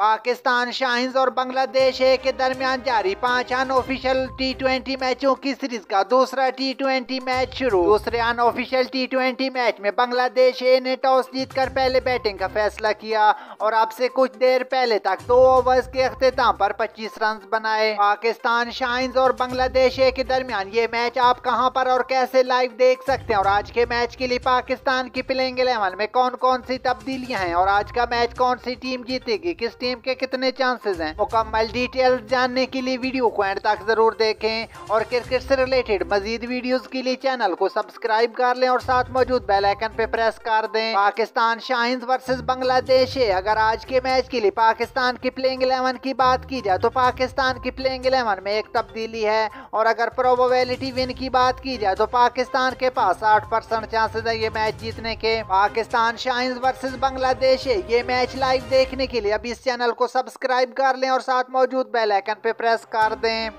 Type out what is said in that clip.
पाकिस्तान शाहिंस और बांग्लादेश के दरमियान जारी अन अनऑफिशियल टी ट्वेंटी मैचों की सीरीज का दूसरा टी ट्वेंटी मैच शुरू दूसरे अनऑफिशियल टी ट्वेंटी मैच में बांग्लादेश ए ने टॉस जीतकर पहले बैटिंग का फैसला किया और अब से कुछ देर पहले तक दो ओवर्स के अख्ताम पर 25 रन बनाए पाकिस्तान शाहिंस और बांग्लादेश ए के दरमियान ये मैच आप कहाँ पर और कैसे लाइव देख सकते हैं और आज के मैच के लिए पाकिस्तान की प्लेइंग इलेवन में कौन कौन सी तब्दीलियाँ हैं और आज का मैच कौन सी टीम जीतेगी किस टीम गेम के कितने चांसेस हैं मुकम्मल डिटेल जानने के लिए वीडियो को एंड तक जरूर देखें और क्रिकेट से रिलेटेड मजीद वीडियोस के लिए चैनल को सब्सक्राइब कर लें और साथ मौजूद बेल आइकन पे प्रेस कर दें पाकिस्तान शाहिंस वर्सेस बांग्लादेश है अगर आज के मैच के लिए पाकिस्तान की प्लेइंग इलेवन की बात की जाए तो पाकिस्तान की प्लेइंग इलेवन में एक तब्दीली है और अगर प्रोबेबिलिटी विन की बात की जाए तो पाकिस्तान के पास साठ परसेंट चांसेस है ये मैच जीतने के पाकिस्तान शाहिंस वर्सेज बांग्लादेश है ये मैच लाइव देखने के लिए अभी इस चैनल चैनल को सब्सक्राइब कर लें और साथ मौजूद बेल आइकन पर प्रेस कर दें